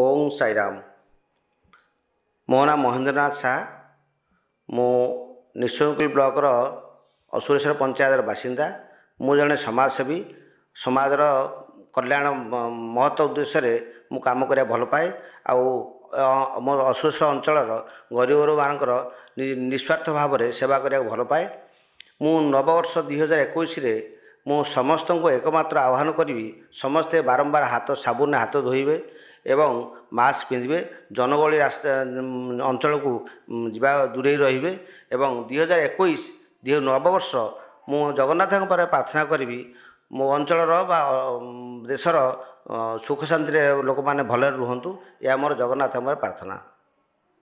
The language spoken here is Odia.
ଓଂ ସାଇରାମ ମୋ ନାଁ ମହେନ୍ଦ୍ରନାଥ ସାହା ମୁଁ ନିଶୁକୁଲ ବ୍ଲକର ଅସୁରେଶ୍ୱର ପଞ୍ଚାୟତର ବାସିନ୍ଦା ମୁଁ ଜଣେ ସମାଜସେବୀ ସମାଜର କଲ୍ୟାଣ ମହତ ଉଦ୍ଦେଶ୍ୟରେ ମୁଁ କାମ କରିବା ଭଲ ପାଏ ଆଉ ମୋ ଅସୁରେଶ୍ୱର ଅଞ୍ଚଳର ଗରିବମାନଙ୍କର ନିସ୍ୱାର୍ଥ ଭାବରେ ସେବା କରିବାକୁ ଭଲ ପାଏ ମୁଁ ନବବର୍ଷ ଦୁଇ ହଜାର ଏକୋଇଶରେ ମୁଁ ସମସ୍ତଙ୍କୁ ଏକମାତ୍ର ଆହ୍ୱାନ କରିବି ସମସ୍ତେ ବାରମ୍ବାର ହାତ ସାବୁନରେ ହାତ ଧୋଇବେ ଏବଂ ମାସ୍କ ପିନ୍ଧିବେ ଜନଗହଳି ରାସ୍ତା ଅଞ୍ଚଳକୁ ଯିବା ଦୂରେଇ ରହିବେ ଏବଂ ଦୁଇ ହଜାର ଏକୋଇଶ ଦୁଇ ନବବର୍ଷ ମୁଁ ଜଗନ୍ନାଥଙ୍କ ପାଖରେ ପ୍ରାର୍ଥନା କରିବି ମୋ ଅଞ୍ଚଳର ବା ଦେଶର ସୁଖ ଶାନ୍ତିରେ ଲୋକମାନେ ଭଲରେ ରୁହନ୍ତୁ ଏହା ମୋର ଜଗନ୍ନାଥଙ୍କ ପାଖରେ ପ୍ରାର୍ଥନା